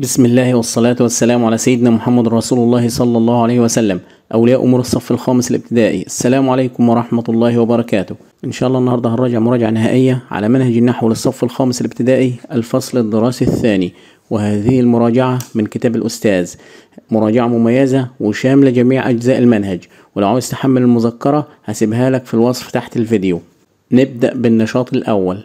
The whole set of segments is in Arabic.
بسم الله والصلاة والسلام على سيدنا محمد رسول الله صلى الله عليه وسلم أولياء أمور الصف الخامس الابتدائي السلام عليكم ورحمة الله وبركاته إن شاء الله النهاردة هنراجع مراجعة نهائية على منهج النحو للصف الخامس الابتدائي الفصل الدراسي الثاني وهذه المراجعة من كتاب الأستاذ مراجعة مميزة وشاملة جميع أجزاء المنهج ولو عاوز تحمل المذكرة هسيبها لك في الوصف تحت الفيديو نبدأ بالنشاط الأول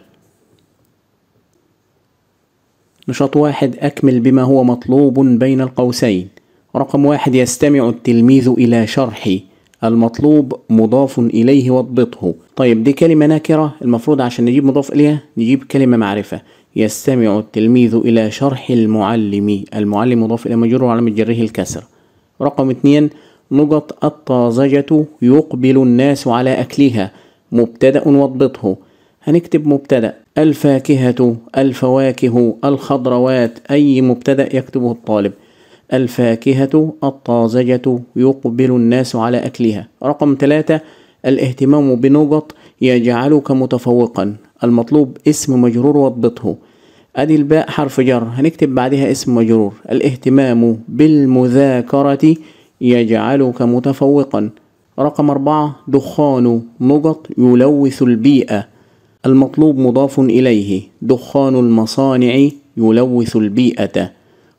نشاط واحد أكمل بما هو مطلوب بين القوسين رقم واحد يستمع التلميذ إلى شرحي المطلوب مضاف إليه واضبطه طيب دي كلمة نكرة المفروض عشان نجيب مضاف إليها نجيب كلمة معرفة يستمع التلميذ إلى شرح المعلم المعلم مضاف إلى مجرور وعلامة جره الكسر رقم اثنين نقط الطازجة يقبل الناس على أكلها مبتدأ واضبطه هنكتب مبتدأ الفاكهة الفواكه الخضروات أي مبتدأ يكتبه الطالب الفاكهة الطازجة يقبل الناس على أكلها رقم ثلاثة الاهتمام بنقط يجعلك متفوقا المطلوب اسم مجرور واضبطه أدي الباء حرف جر هنكتب بعدها اسم مجرور الاهتمام بالمذاكرة يجعلك متفوقا رقم أربعة دخان نقط يلوث البيئة المطلوب مضاف إليه دخان المصانع يلوث البيئة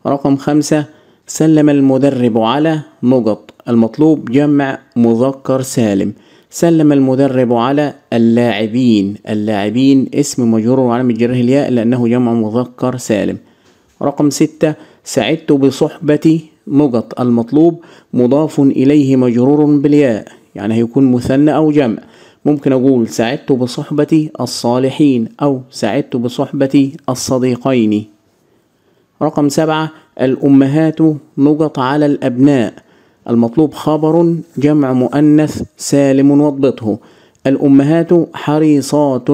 رقم خمسة سلم المدرب على نقط المطلوب جمع مذكر سالم سلم المدرب على اللاعبين اللاعبين اسم مجرور وعلامة جره الياء لأنه جمع مذكر سالم رقم ستة سعدت بصحبة نقط المطلوب مضاف إليه مجرور بالياء يعني هيكون مثنى أو جمع ممكن أقول سعدت بصحبة الصالحين أو سعدت بصحبة الصديقين رقم سبعة الأمهات نقط على الأبناء المطلوب خبر جمع مؤنث سالم واضبطه الأمهات حريصات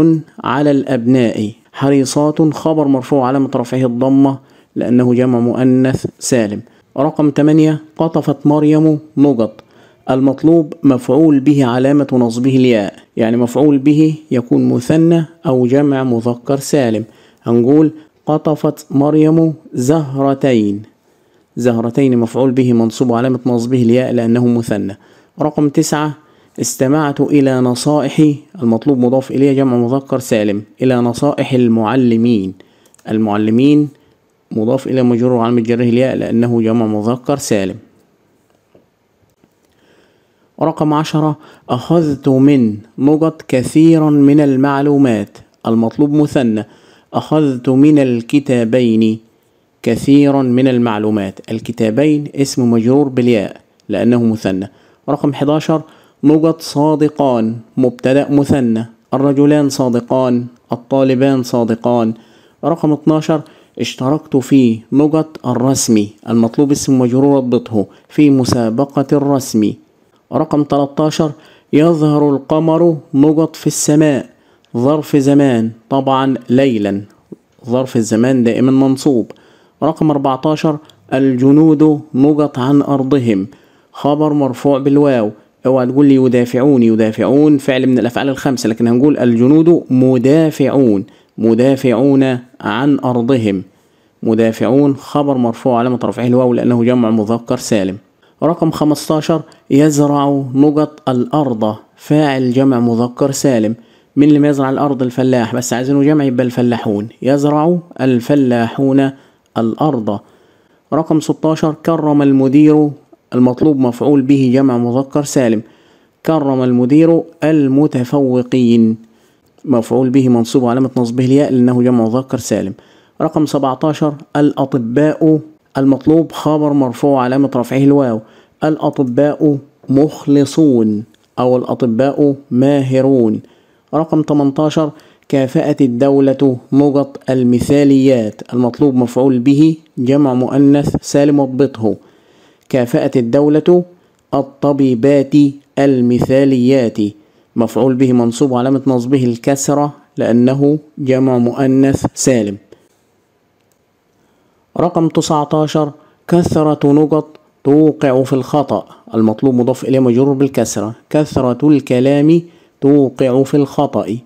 على الأبناء حريصات خبر مرفوع علامة رفعه الضمة لأنه جمع مؤنث سالم رقم 8 قطفت مريم نقط المطلوب مفعول به علامة نصبه الياء يعني مفعول به يكون مثنى أو جمع مذكر سالم هنقول قطفت مريم زهرتين زهرتين مفعول به منصوب علامة نصبه الياء لأنه مثنى رقم تسعة استمعت إلى نصائح المطلوب مضاف إليه جمع مذكر سالم إلى نصائح المعلمين المعلمين مضاف إلى مجرور علامة جره الياء لأنه جمع مذكر سالم رقم عشرة أخذت من نقط كثيرا من المعلومات المطلوب مثنى أخذت من الكتابين كثيرا من المعلومات الكتابين اسم مجرور بالياء لأنه مثنى رقم 11 نقط صادقان مبتدأ مثنى الرجلان صادقان الطالبان صادقان رقم 12 اشتركت في نقط الرسمي المطلوب اسم مجرور اضبطه في مسابقة الرسمي رقم 13 يظهر القمر نقط في السماء ظرف زمان طبعا ليلا ظرف الزمان دائما منصوب رقم 14 الجنود نقط عن أرضهم خبر مرفوع بالواو اوعى تقول لي يدافعون يدافعون فعل من الافعال الخمسه لكن هنقول الجنود مدافعون مدافعون عن ارضهم مدافعون خبر مرفوع علامه رفعه الواو لانه جمع مذكر سالم رقم 15 يزرع نقط الأرض فاعل جمع مذكر سالم مين اللي يزرع الأرض الفلاح بس عايزينه جمع يبقى الفلاحون يزرع الفلاحون الأرض رقم 16 كرم المدير المطلوب مفعول به جمع مذكر سالم كرم المدير المتفوقين مفعول به منصوب علامة نصبه الياء لأنه جمع مذكر سالم رقم 17 الأطباء المطلوب خبر مرفوع علامة رفعه الواو الأطباء مخلصون أو الأطباء ماهرون رقم 18 كافأت الدولة نقط المثاليات المطلوب مفعول به جمع مؤنث سالم واضبطه كافأت الدولة الطبيبات المثاليات مفعول به منصوب علامة نصبه الكسرة لأنه جمع مؤنث سالم رقم 19 كثرة نقط توقع في الخطأ المطلوب مضاف إليه مجرور بالكسرة كثرة الكلام توقع في الخطأ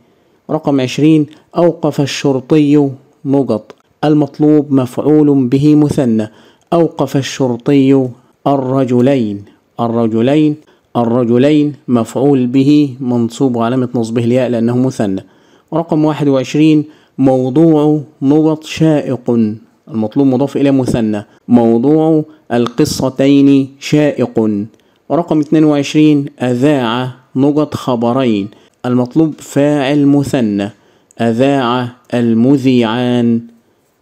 رقم عشرين أوقف الشرطي نقط المطلوب مفعول به مثنى أوقف الشرطي الرجلين الرجلين الرجلين مفعول به منصوب علامة نصبه الياء لأنه مثنى رقم واحد وعشرين موضوع نقط شائق المطلوب مضاف إلى مثنى موضوع القصتين شائق رقم 22 أذاع نقط خبرين المطلوب فاعل مثنى أذاع المذيعان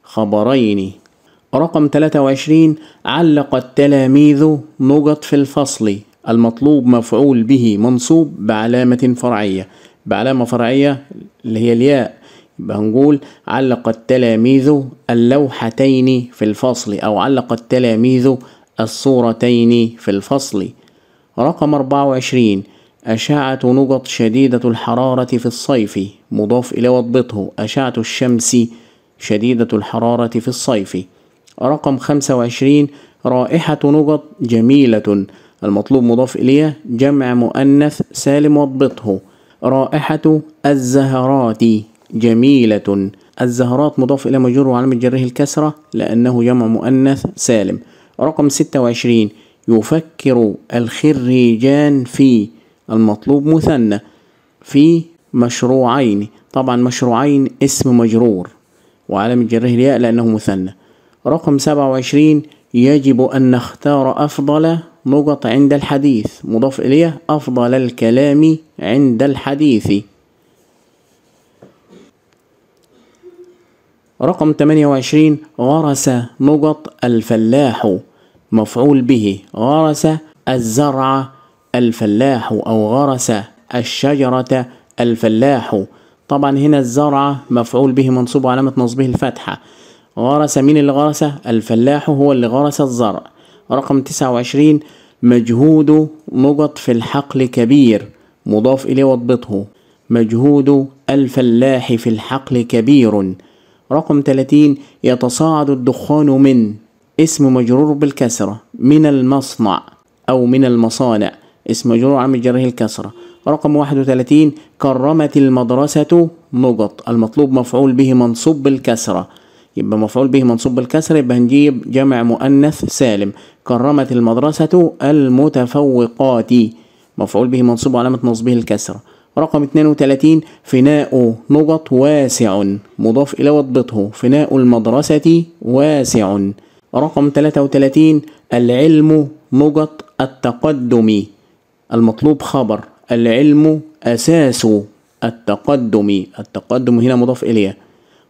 خبرين رقم 23 علق التلاميذ نقط في الفصل المطلوب مفعول به منصوب بعلامة فرعية بعلامة فرعية اللي هي الياء بنقول علق التلاميذ اللوحتين في الفصل أو علق التلاميذ الصورتين في الفصل رقم 24 أشعة نقط شديدة الحرارة في الصيف مضاف إلى وضبطه أشعة الشمس شديدة الحرارة في الصيف رقم 25 رائحة نقط جميلة المطلوب مضاف إليه جمع مؤنث سالم وضبطه رائحة الزهرات جميلة الزهرات مضاف إلى مجرور وعلامة جره الكسرة لأنه جمع مؤنث سالم رقم 26 يفكر الخريجان في المطلوب مثنى في مشروعين طبعا مشروعين اسم مجرور وعلامة جره الياء لأنه مثنى رقم 27 يجب أن نختار أفضل نقط عند الحديث مضاف إليه أفضل الكلام عند الحديث رقم 28 غرس نقط الفلاح مفعول به غرس الزرع الفلاح أو غرس الشجرة الفلاح طبعا هنا الزرع مفعول به منصوب علامة نصبه الفتحة غرس مين اللي غرس الفلاح هو اللي غرس الزرع رقم 29 مجهود نقط في الحقل كبير مضاف إليه واضبطه مجهود الفلاح في الحقل كبير رقم 30 يتصاعد الدخان من اسم مجرور بالكسرة من المصنع أو من المصانع اسم مجرور عامل جره الكسرة رقم 31 كرمت المدرسة نقط المطلوب مفعول به منصوب بالكسرة يبقى مفعول به منصوب بالكسر يبقى هنجيب جمع مؤنث سالم كرمت المدرسة المتفوقات مفعول به منصوب علامة نصبه الكسرة رقم 32 فناء نقط واسع مضاف إلى وضبطه فناء المدرسة واسع رقم 33 العلم نقط التقدم المطلوب خبر العلم أساس التقدم التقدم هنا مضاف إليه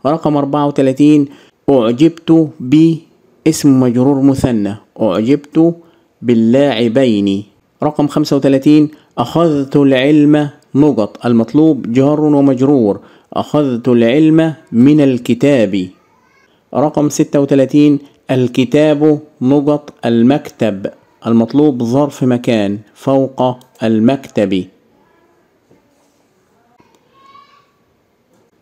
رقم 34 أعجبت ب اسم مجرور مثنى أعجبت باللاعبين رقم 35 أخذت العلم نقط المطلوب جار ومجرور أخذت العلم من الكتاب رقم 36 الكتاب نقط المكتب المطلوب ظرف مكان فوق المكتب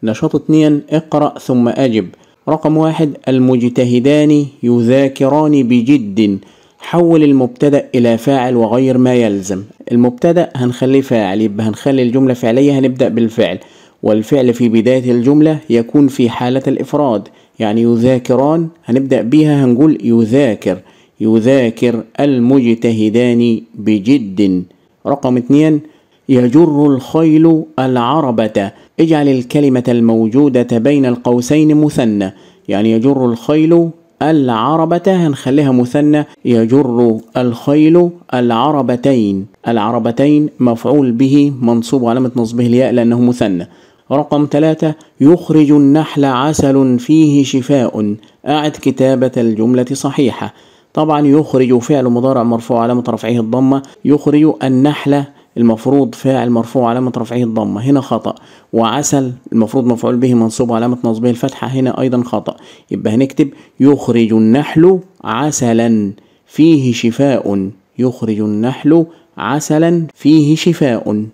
نشاط 2 اقرأ ثم أجب رقم واحد المجتهدان يذاكران بجد حول المبتدأ إلى فاعل وغير ما يلزم المبتدأ هنخليه فاعل يبقى هنخلي الجملة فعلية هنبدأ بالفعل والفعل في بداية الجملة يكون في حالة الإفراد يعني يذاكران هنبدأ بيها هنقول يذاكر يذاكر المجتهدان بجد رقم اثنين يجر الخيل العربة اجعل الكلمة الموجودة بين القوسين مثنى يعني يجر الخيل العربة هنخليها مثنى يجر الخيل العربتين العربتين مفعول به منصوب علامة نصبه الياء لأنه مثنى رقم ثلاثة يخرج النحل عسل فيه شفاء أعد كتابة الجملة صحيحة طبعا يخرج فعل مضارع مرفوع علامة رفعه الضمة يخرج النحل المفروض فاعل مرفوع علامة رفعه الضمة هنا خطأ وعسل المفروض مفعول به منصوب علامة نصبه الفتحة هنا أيضا خطأ يبقى هنكتب يخرج النحل عسلا فيه شفاء يخرج النحل عسلا فيه شفاء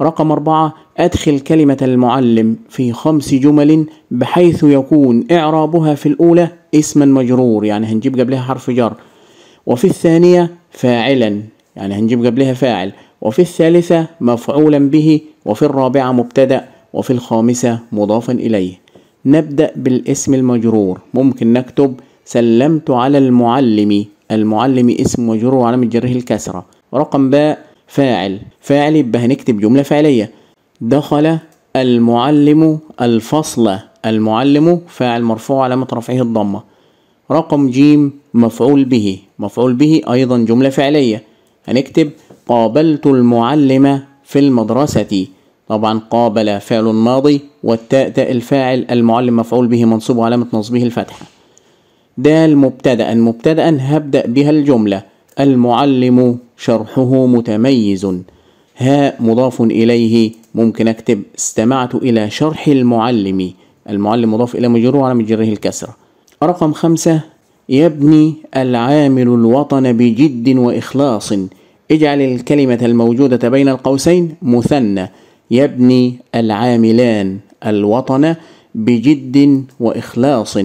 رقم أربعة أدخل كلمة المعلم في خمس جمل بحيث يكون إعرابها في الأولى اسما مجرور يعني هنجيب قبلها حرف جر وفي الثانية فاعلا يعني هنجيب قبلها فاعل وفي الثالثة مفعولا به وفي الرابعة مبتدأ وفي الخامسة مضافا إليه نبدأ بالاسم المجرور ممكن نكتب سلمت على المعلم المعلم اسم مجرور وعلامة جره الكسرة رقم باء فاعل فاعل يبقى هنكتب جملة فعلية دخل المعلم الفصل المعلم فاعل مرفوع علامة رفعه الضمة رقم جيم مفعول به مفعول به أيضا جملة فعلية هنكتب قابلت المعلمة في المدرسة طبعا قابل فعل ماضي والتاء تاء الفاعل المعلم مفعول به منصوب وعلامة نصبه الفتحة دال مبتدأ مبتدأ هبدأ بها الجملة المعلم شرحه متميز هاء مضاف إليه ممكن أكتب استمعت إلى شرح المعلم المعلم مضاف إلى مجره وعلامة جره الكسرة رقم خمسة يبني العامل الوطن بجد واخلاص اجعل الكلمه الموجوده بين القوسين مثنى يبني العاملان الوطن بجد واخلاص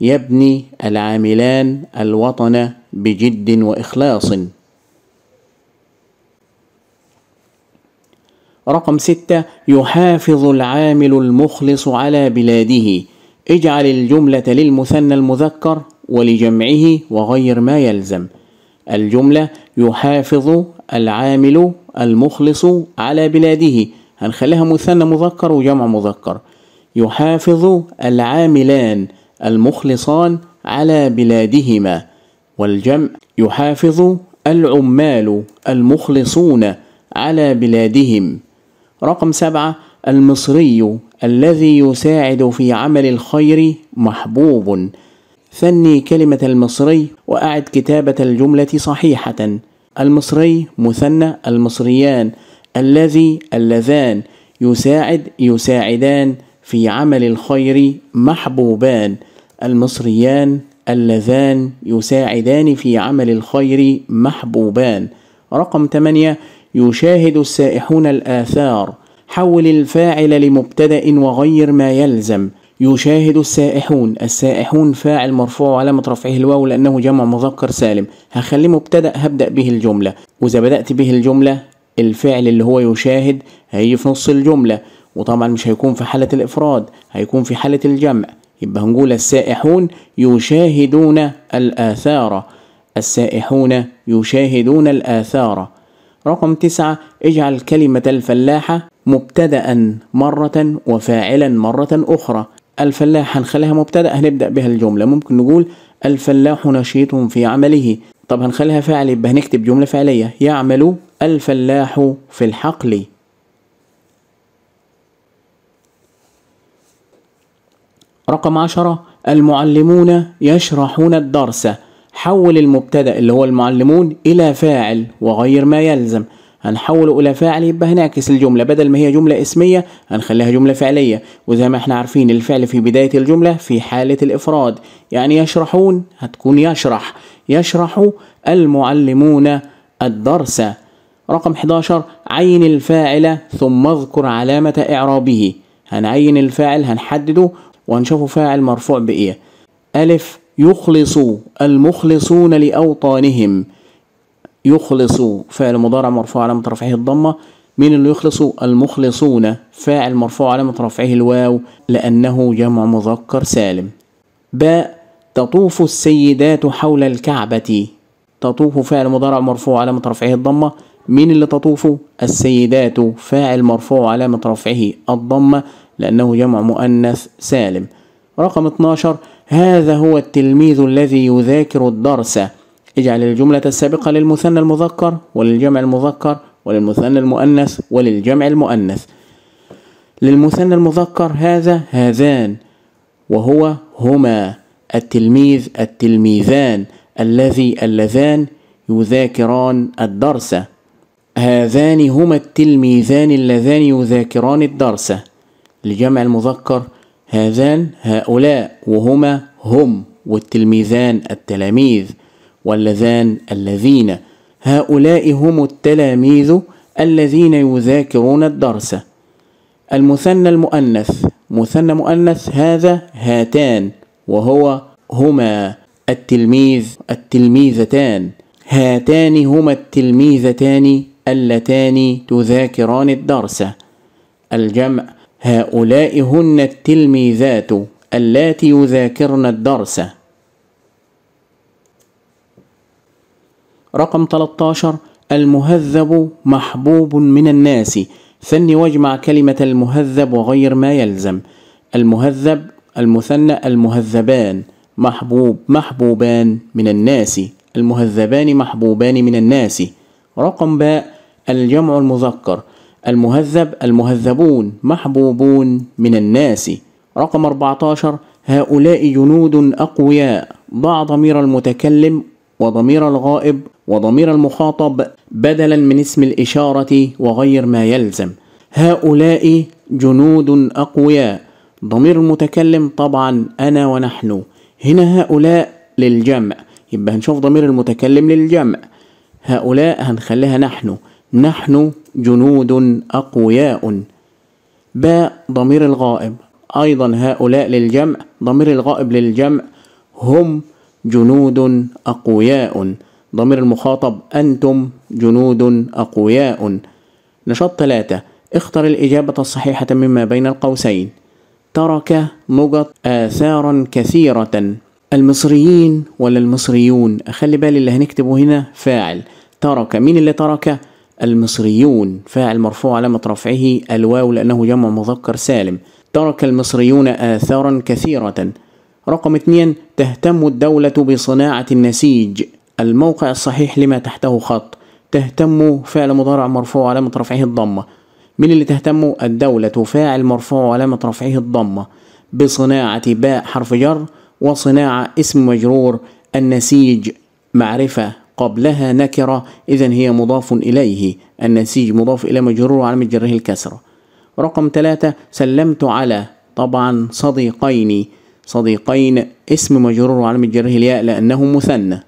يبني العاملان الوطن بجد واخلاص رقم ستة يحافظ العامل المخلص على بلاده اجعل الجملة للمثنى المذكر ولجمعه وغير ما يلزم الجملة يحافظ العامل المخلص على بلاده هنخليها مثنى مذكر وجمع مذكر يحافظ العاملان المخلصان على بلادهما والجمع يحافظ العمال المخلصون على بلادهم رقم سبعة المصري الذي يساعد في عمل الخير محبوب ثني كلمة المصري وأعد كتابة الجملة صحيحة المصري مثنى المصريان الذي اللذان يساعد يساعدان في عمل الخير محبوبان المصريان اللذان يساعدان في عمل الخير محبوبان رقم 8 يشاهد السائحون الآثار حول الفاعل لمبتدأ وغير ما يلزم يشاهد السائحون السائحون فاعل مرفوع وعلامة رفعه الواو لأنه جمع مذكر سالم هخليه مبتدأ هبدأ به الجملة وإذا بدأت به الجملة الفعل اللي هو يشاهد هيجي في نص الجملة وطبعا مش هيكون في حالة الإفراد هيكون في حالة الجمع يبقى هنقول السائحون يشاهدون الآثار السائحون يشاهدون الآثار رقم تسعة اجعل كلمة الفلاحة مبتدأ مرة وفاعلا مرة أخرى الفلاح هنخليها مبتدأ هنبدأ بها الجملة ممكن نقول الفلاح نشيط في عمله طب هنخليها فعل يبقى هنكتب جملة فعلية يعمل الفلاح في الحقل رقم عشرة المعلمون يشرحون الدرس حول المبتدأ اللي هو المعلمون إلى فاعل وغير ما يلزم هنحوله الى فاعل يبقى هنعكس الجمله بدل ما هي جمله اسميه هنخليها جمله فعليه وزي ما احنا عارفين الفعل في بدايه الجمله في حاله الافراد يعني يشرحون هتكون يشرح يشرح المعلمون الدرس رقم 11 عين الفاعل ثم اذكر علامه اعرابه هنعين الفاعل هنحدده وهنشوفه فاعل مرفوع بايه الف يخلص المخلصون لاوطانهم يخلصوا فعل مضارع مرفوع علامة رفعه الضمة مين اللي يخلصوا المخلصون فاعل مرفوع علامة رفعه الواو لأنه جمع مذكر سالم باء تطوف السيدات حول الكعبة تطوف فعل مضارع مرفوع علامة رفعه الضمة مين اللي تطوف السيدات فاعل مرفوع علامة رفعه الضمة لأنه جمع مؤنث سالم رقم 12 هذا هو التلميذ الذي يذاكر الدرس اجعل الجملة السابقة للمثنى المذكر وللجمع المذكر وللمثنى المؤنث وللجمع المؤنث للمثنى المذكر هذا هذان وهو هما التلميذ التلميذان الذي اللذان يذاكران الدرس هذان هما التلميذان اللذان يذاكران الدرس لجمع المذكر هذان هؤلاء وهما هم والتلميذان التلاميذ واللذان الذين هؤلاء هم التلاميذ الذين يذاكرون الدرس المثنى المؤنث مثنى مؤنث هذا هاتان وهو هما التلميذ التلميذتان هاتان هما التلميذتان اللتان تذاكران الدرس الجمع هؤلاء هن التلميذات اللاتي يذاكرن الدرس رقم 13 المهذب محبوب من الناس ثني واجمع كلمة المهذب وغير ما يلزم المهذب المثنى المهذبان محبوب محبوبان من الناس المهذبان محبوبان من الناس رقم باء الجمع المذكر المهذب المهذبون محبوبون من الناس رقم 14 هؤلاء جنود أقوياء ضع ضمير المتكلم وضمير الغائب وضمير المخاطب بدلا من اسم الإشارة وغير ما يلزم هؤلاء جنود أقوياء ضمير المتكلم طبعا أنا ونحن هنا هؤلاء للجمع يبقى هنشوف ضمير المتكلم للجمع هؤلاء هنخليها نحن نحن جنود أقوياء باء ضمير الغائب أيضا هؤلاء للجمع ضمير الغائب للجمع هم جنود أقوياء ضمير المخاطب أنتم جنود أقوياء نشاط ثلاثة اختر الإجابة الصحيحة مما بين القوسين ترك نقط آثارا كثيرة المصريين ولا المصريون أخلي بالي اللي هنكتبه هنا فاعل ترك مين اللي ترك المصريون فاعل مرفوع علامة رفعه الواو لأنه جمع مذكر سالم ترك المصريون آثارا كثيرة رقم اثنين تهتم الدولة بصناعة النسيج الموقع الصحيح لما تحته خط تهتم فعل مضارع مرفوع علامة رفعه الضمة من اللي تهتم الدولة فاعل مرفوع علامة رفعه الضمة بصناعة باء حرف جر وصناعة اسم مجرور النسيج معرفة قبلها نكرة إذا هي مضاف إليه النسيج مضاف إلى مجرور علامة جره الكسرة رقم ثلاثة سلمت على طبعا صديقين صديقين اسم مجرور علامة جره الياء لأنه مثنى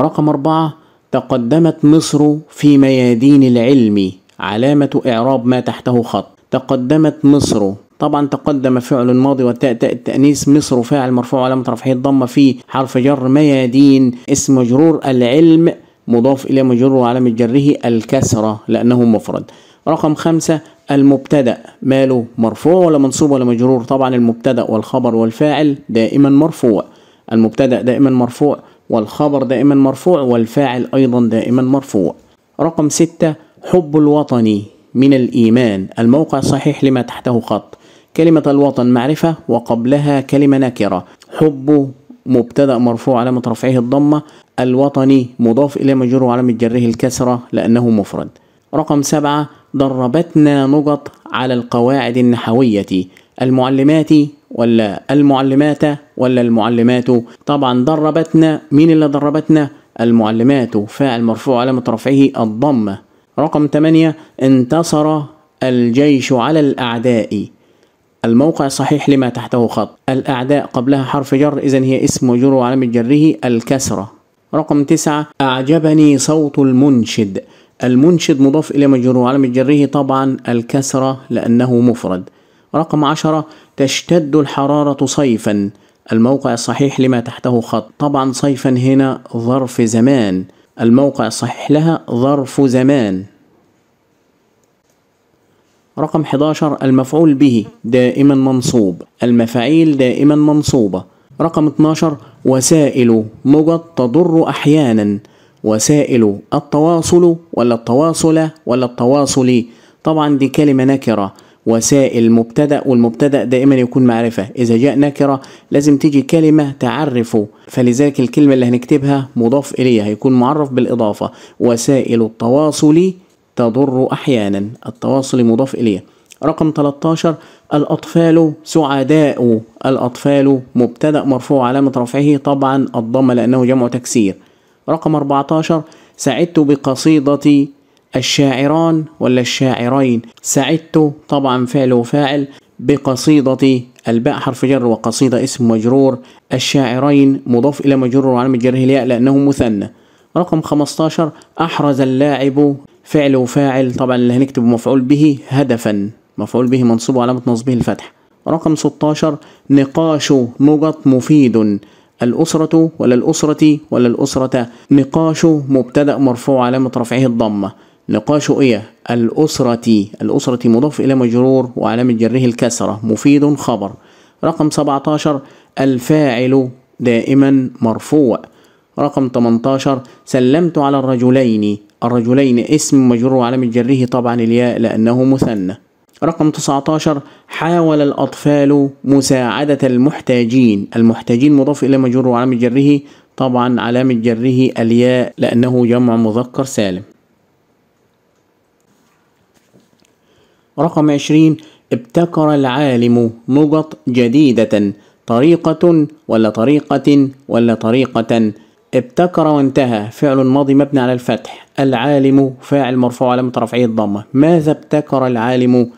رقم أربعة تقدمت مصر في ميادين العلم علامة إعراب ما تحته خط تقدمت مصر طبعا تقدم فعل ماضي والتاء تاء التأنيس مصر فاعل مرفوع علامة رفعه الضمة في حرف جر ميادين اسم مجرور العلم مضاف إلى مجرور وعلامة جره الكسرة لأنه مفرد رقم خمسة المبتدأ ماله مرفوع ولا منصوب ولا مجرور طبعا المبتدأ والخبر والفاعل دائما مرفوع المبتدأ دائما مرفوع والخبر دائما مرفوع والفاعل أيضا دائما مرفوع رقم ستة حب الوطني من الإيمان الموقع صحيح لما تحته خط كلمة الوطن معرفة وقبلها كلمة نكرة حب مبتدأ مرفوع علامة رفعه الضمة الوطني مضاف إلى مجره علامة جره الكسرة لأنه مفرد رقم سبعة دربتنا نقط على القواعد النحوية المعلمات ولا المعلمات ولا المعلمات طبعا دربتنا مين اللي دربتنا المعلمات فاعل مرفوع علامة رفعه الضمة رقم 8 انتصر الجيش على الأعداء الموقع صحيح لما تحته خط الأعداء قبلها حرف جر إذا هي اسم وجر وعلامة جره الكسرة رقم 9 أعجبني صوت المنشد المنشد مضاف إلى مجرور وعلامة جره طبعا الكسرة لأنه مفرد رقم 10 تشتد الحرارة صيفا الموقع الصحيح لما تحته خط طبعا صيفا هنا ظرف زمان الموقع الصحيح لها ظرف زمان رقم 11 المفعول به دائما منصوب المفاعيل دائما منصوبة رقم 12 وسائل مجد تضر أحيانا وسائل التواصل ولا التواصل ولا التواصل طبعا دي كلمة نكرة وسائل مبتدأ والمبتدأ دائما يكون معرفة إذا جاء نكرة لازم تيجي كلمة تعرفه فلذلك الكلمة اللي هنكتبها مضاف إليها هيكون معرف بالإضافة وسائل التواصل تضر أحيانا التواصل مضاف إليه رقم 13 الأطفال سعداء الأطفال مبتدأ مرفوع علامة رفعه طبعا الضمة لأنه جمع تكسير رقم 14 سعدت بقصيدتي الشاعران ولا الشاعرين سعدت طبعا فعل وفاعل بقصيدة الباء حرف جر وقصيدة اسم مجرور الشاعرين مضاف إلى مجرور وعلامة جره الياء لأنه مثنى رقم 15 أحرز اللاعب فعل وفاعل طبعا اللي هنكتب مفعول به هدفا مفعول به منصوب وعلامة نصبه الفتح رقم 16 نقاش نقط مفيد الأسرة ولا الأسرة ولا الأسرة نقاش مبتدأ مرفوع علامة رفعه الضمة نقاش إيه الأسرة الأسرة مضاف إلى مجرور وعلامة جره الكسرة مفيد خبر رقم 17 الفاعل دائما مرفوع رقم 18 سلمت على الرجلين الرجلين اسم مجرور وعلامة جره طبعا الياء لأنه مثنى رقم 19 حاول الأطفال مساعدة المحتاجين المحتاجين مضاف إلى مجرور وعلامة جره طبعا علامة جره الياء لأنه جمع مذكر سالم رقم 20 ابتكر العالم نقط جديدة طريقة ولا طريقة ولا طريقة ابتكر وانتهى فعل ماضي مبني على الفتح العالم فاعل مرفوع علامة رفعية الضمة ماذا ابتكر العالم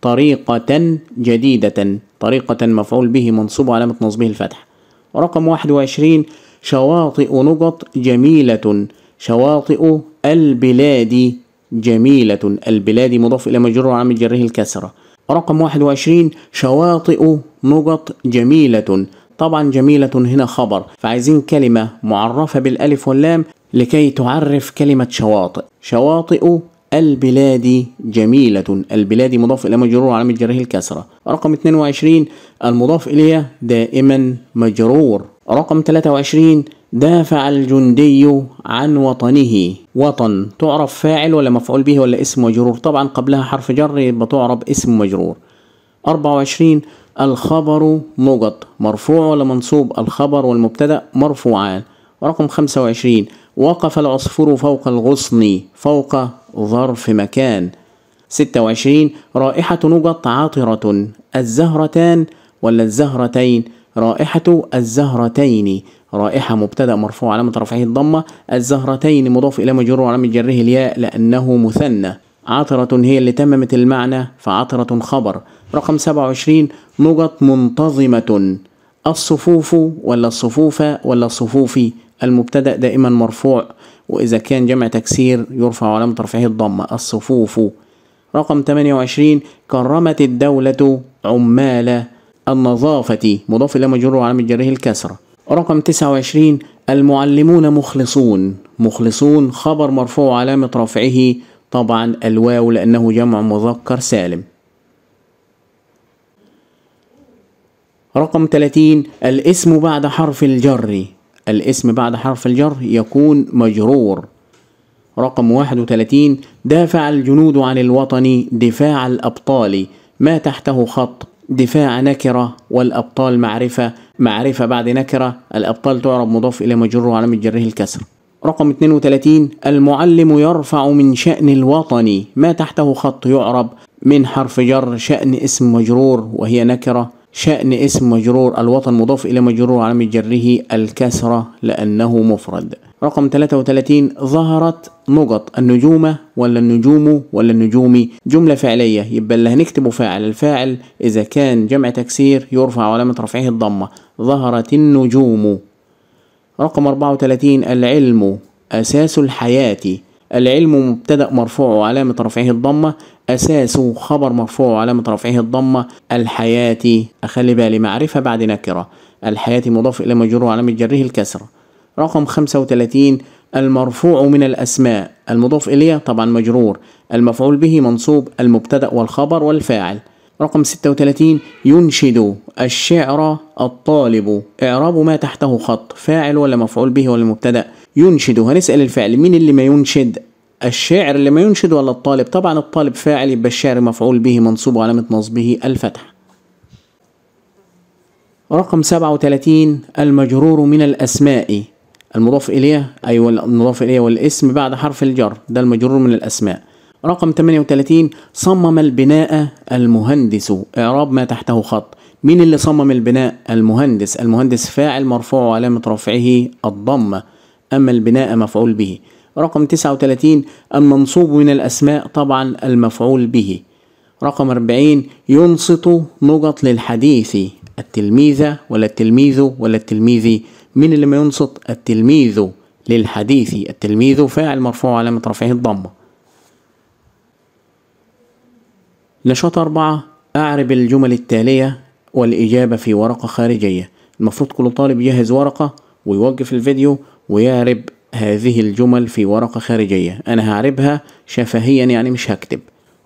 طريقة جديدة طريقة مفعول به منصوب علامة نصبه الفتح رقم 21 شواطئ نقط جميلة شواطئ البلاد جميلة البلاد مضاف إلى مجرور عامل جره الكسرة رقم 21 شواطئ نقط جميلة طبعا جميلة هنا خبر فعايزين كلمة معرفة بالألف واللام لكي تعرف كلمة شواطئ شواطئ البلاد جميلة البلاد مضاف إلى مجرور على جره الكسرة رقم 22 المضاف إليه دائما مجرور رقم 23 دافع الجندي عن وطنه وطن تعرف فاعل ولا مفعول به ولا اسم مجرور طبعا قبلها حرف جر يبقى تعرف اسم مجرور 24 الخبر موجد مرفوع ولا منصوب الخبر والمبتدا مرفوعان ورقم 25 وقف العصفور فوق الغصن فوق ظرف مكان 26 رائحة نجط عطرة الزهرتان ولا الزهرتين رائحة الزهرتين رائحة مبتدأ مرفوع علامة رفعه الضمة الزهرتين مضاف إلى مجرور وعلامة جره الياء لأنه مثنى عطرة هي اللي تممت المعنى فعطرة خبر رقم 27 نقط منتظمة الصفوف ولا الصفوف ولا الصفوفي المبتدأ دائما مرفوع وإذا كان جمع تكسير يرفع علامة رفعه الضمة الصفوف رقم 28 كرمت الدولة عمال النظافة مضاف إلى مجرور وعلامة جره الكسرة رقم 29 المعلمون مخلصون مخلصون خبر مرفوع وعلامة رفعه طبعا الواو لأنه جمع مذكر سالم رقم 30 الاسم بعد حرف الجر الاسم بعد حرف الجر يكون مجرور رقم 31 دافع الجنود عن الوطن دفاع الأبطال ما تحته خط دفاع نكرة والأبطال معرفة معرفة بعد نكرة الأبطال تعرب مضاف إلى مجرور وعلامة جره الكسر رقم 32 المعلم يرفع من شأن الوطني ما تحته خط يعرب من حرف جر شأن اسم مجرور وهي نكرة شأن اسم مجرور الوطن مضاف إلى مجرور علامة جره الكسرة لأنه مفرد رقم 33 ظهرت نقط النجومة ولا النجوم ولا النجومي جملة فعلية يبقى اللي هنكتبه فاعل الفاعل إذا كان جمع تكسير يرفع علامة رفعه الضمة ظهرت النجوم رقم 34 العلم أساس الحياة العلم مبتدأ مرفوع وعلامة رفعه الضمة أساسه خبر مرفوع وعلامة رفعه الضمة الحياة أخلي بالي معرفة بعد نكرة الحياة مضاف إلى مجرور وعلامة جره الكسرة رقم 35 المرفوع من الأسماء المضاف إليه طبعا مجرور المفعول به منصوب المبتدأ والخبر والفاعل رقم 36 ينشد الشعر الطالب إعراب ما تحته خط فاعل ولا مفعول به ولا مبتدأ ينشد وهنسأل الفعل مين اللي ما ينشد الشاعر اللي ما ينشد ولا الطالب طبعا الطالب فاعل يبقى الشاعر مفعول به منصوب وعلامة نصبه الفتح رقم 37 المجرور من الأسماء المضاف إليه أي أيوة، المضاف إليه والاسم بعد حرف الجر ده المجرور من الأسماء رقم 38 صمم البناء المهندس إعراب ما تحته خط مين اللي صمم البناء المهندس المهندس فاعل مرفوع وعلامة رفعه الضمة أما البناء مفعول به رقم 39 المنصوب من الأسماء طبعا المفعول به رقم 40 ينصت نقط للحديث التلميذة ولا التلميذ ولا التلميذي من اللي ما ينصت التلميذ للحديث التلميذ فاعل مرفوع علامة رفعه الضمة نشاط أربعة أعرب الجمل التالية والإجابة في ورقة خارجية المفروض كل طالب يجهز ورقة ويوقف الفيديو ويعرب هذه الجمل في ورقة خارجية أنا هعربها شفهيا يعني مش هكتب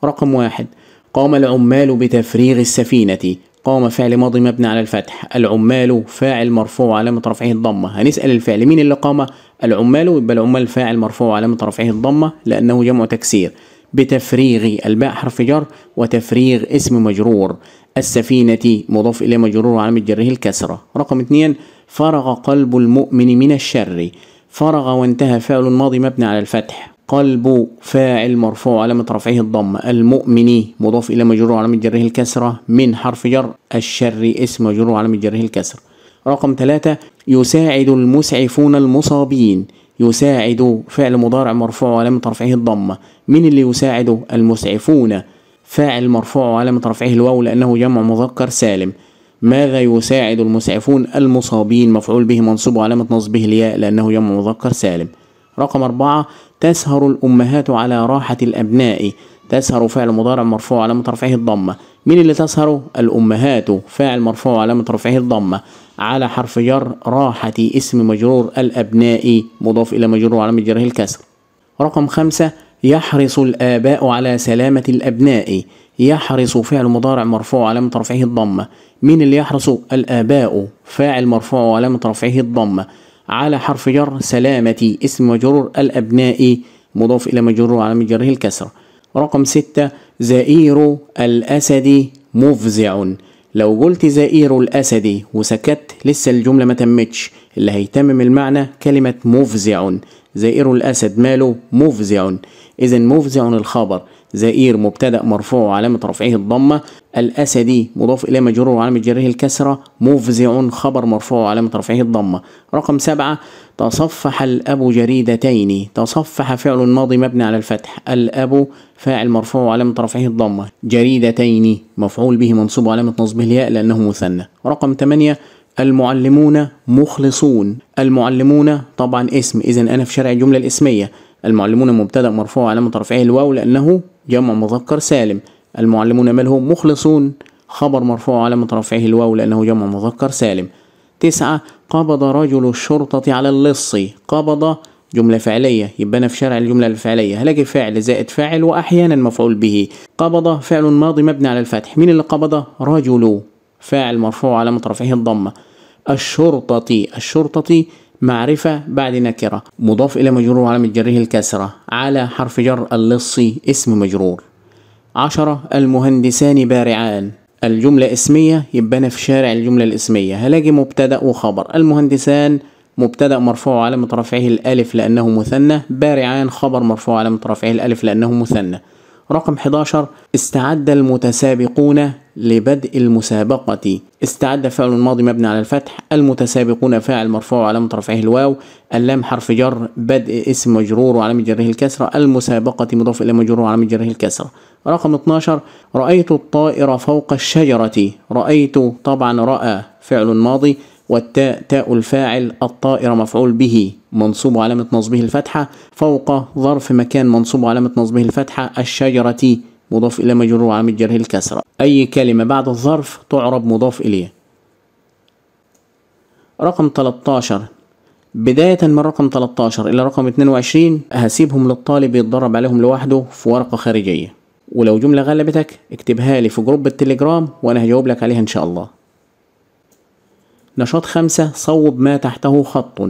رقم واحد قام العمال بتفريغ السفينة قام فعل ماضي مبني على الفتح العمال فاعل مرفوع علامة رفعه الضمة هنسأل الفعل مين اللي قام العمال يبقى العمال فاعل مرفوع علامة رفعه الضمة لأنه جمع تكسير بتفريغ الباء حرف جر وتفريغ اسم مجرور السفينة مضاف إلى مجرور علامة جره الكسرة رقم اثنين فرغ قلب المؤمن من الشر فرغ وانتهى فعل ماضي مبني على الفتح قلب فاعل مرفوع علامة رفعه الضمة المؤمن مضاف إلى مجرور علامة جره الكسرة من حرف جر الشر اسم مجرور علامة جره الكسرة رقم ثلاثة يساعد المسعفون المصابين يساعد فعل مضارع مرفوع وعلامة رفعه الضمة من اللي يساعده المسعفون فاعل مرفوع وعلامة رفعه الواو لأنه جمع مذكر سالم ماذا يساعد المسعفون المصابين مفعول به منصوب علامة نصبه الياء لأنه يوم مذكر سالم رقم أربعة تسهر الأمهات على راحة الأبناء تسهر فعل مضارع مرفوع علامة رفعه الضمة مين اللي تسهر الأمهات فاعل مرفوع علامة رفعه الضمة على حرف جر راحة اسم مجرور الأبناء مضاف إلى مجرور علامة جره الكسر رقم خمسة يحرص الآباء على سلامة الأبناء يحرص فعل مضارع مرفوع علامة رفعه الضمة مين اللي يحرص الآباء فاعل مرفوع علامة رفعه الضمة على حرف جر سلامتي اسم مجرور الأبناء مضاف إلى مجرور علامة جره الكسر رقم ستة زئير الأسد مفزع لو قلت زئير الأسد وسكت لسه الجملة ما تمتش اللي هيتمم المعنى كلمة مفزع زئير الأسد ماله مفزع إذا مفزع الخبر زئير مبتدأ مرفوع وعلامة رفعه الضمة الأسدي مضاف إليه مجرور وعلامة جره الكسرة مفزع خبر مرفوع وعلامة رفعه الضمة رقم سبعة تصفح الأب جريدتين تصفح فعل ماضي مبني على الفتح الأب فاعل مرفوع وعلامة رفعه الضمة جريدتين مفعول به منصوب وعلامة نصبه الياء لأنه مثنى رقم ثمانية المعلمون مخلصون المعلمون طبعا اسم إذا أنا في شرع الجملة الاسمية المعلمون مبتدأ مرفوع وعلامة رفعه الواو لأنه جمع مذكر سالم المعلمون مالهم مخلصون خبر مرفوع علامة رفعه الواو لأنه جمع مذكر سالم تسعة قبض رجل الشرطة على اللص قبض جملة فعلية يبقى أنا في شرع الجملة الفعلية هلاقي فعل زائد فاعل وأحيانا مفعول به قبض فعل ماضي مبني على الفتح مين اللي قبض رجل فاعل مرفوع علامة رفعه الضمة الشرطة الشرطة معرفة بعد نكرة مضاف إلى مجرور وعلامة جره الكسرة على حرف جر اللصي اسم مجرور عشرة المهندسان بارعان الجملة اسمية يبقى أنا في شارع الجملة الاسمية هلاقي مبتدأ وخبر المهندسان مبتدأ مرفوع علامة رفعه الألف لأنه مثنى بارعان خبر مرفوع علامة رفعه الألف لأنه مثنى رقم 11 استعد المتسابقون لبدء المسابقة استعد فعل الماضي مبني على الفتح المتسابقون فاعل مرفوع وعلامة رفعه الواو اللام حرف جر بدء اسم مجرور وعلامة جره الكسرة المسابقة مضاف إلى مجرور وعلامة جره الكسرة رقم 12 رأيت الطائر فوق الشجرة رأيت طبعا رأى فعل ماضي والتاء تاء الفاعل الطائر مفعول به منصوب علامة نصبه الفتحة فوق ظرف مكان منصوب علامة نصبه الفتحة الشجرة مضاف إلى مجرور علامة جره الكسرة أي كلمة بعد الظرف تعرب مضاف إليه رقم 13 بداية من رقم 13 إلى رقم 22 هسيبهم للطالب يتدرب عليهم لوحده في ورقة خارجية ولو جملة غلبتك اكتبها لي في جروب التليجرام وأنا هجاوب لك عليها إن شاء الله نشاط خمسة صوب ما تحته خط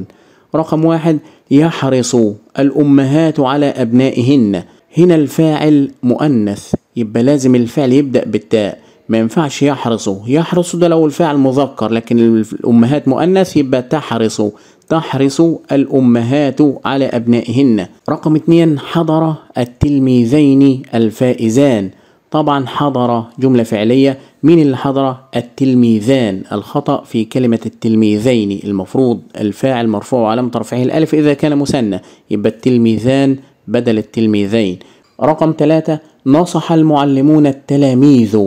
رقم واحد يحرص الأمهات على أبنائهن هنا الفاعل مؤنث يبقى لازم الفعل يبدأ بالتاء ما ينفعش يحرصوا يحرصوا ده لو الفعل مذكر لكن الأمهات مؤنث يبقى تحرص تحرص الأمهات على أبنائهن رقم اتنين حضر التلميذين الفائزان طبعا حضر جملة فعلية مين اللي حضر التلميذان الخطأ في كلمة التلميذين المفروض الفاعل مرفوع وعلامة رفعه الألف إذا كان مسنى يبقى التلميذان بدل التلميذين رقم ثلاثة نصح المعلمون التلاميذ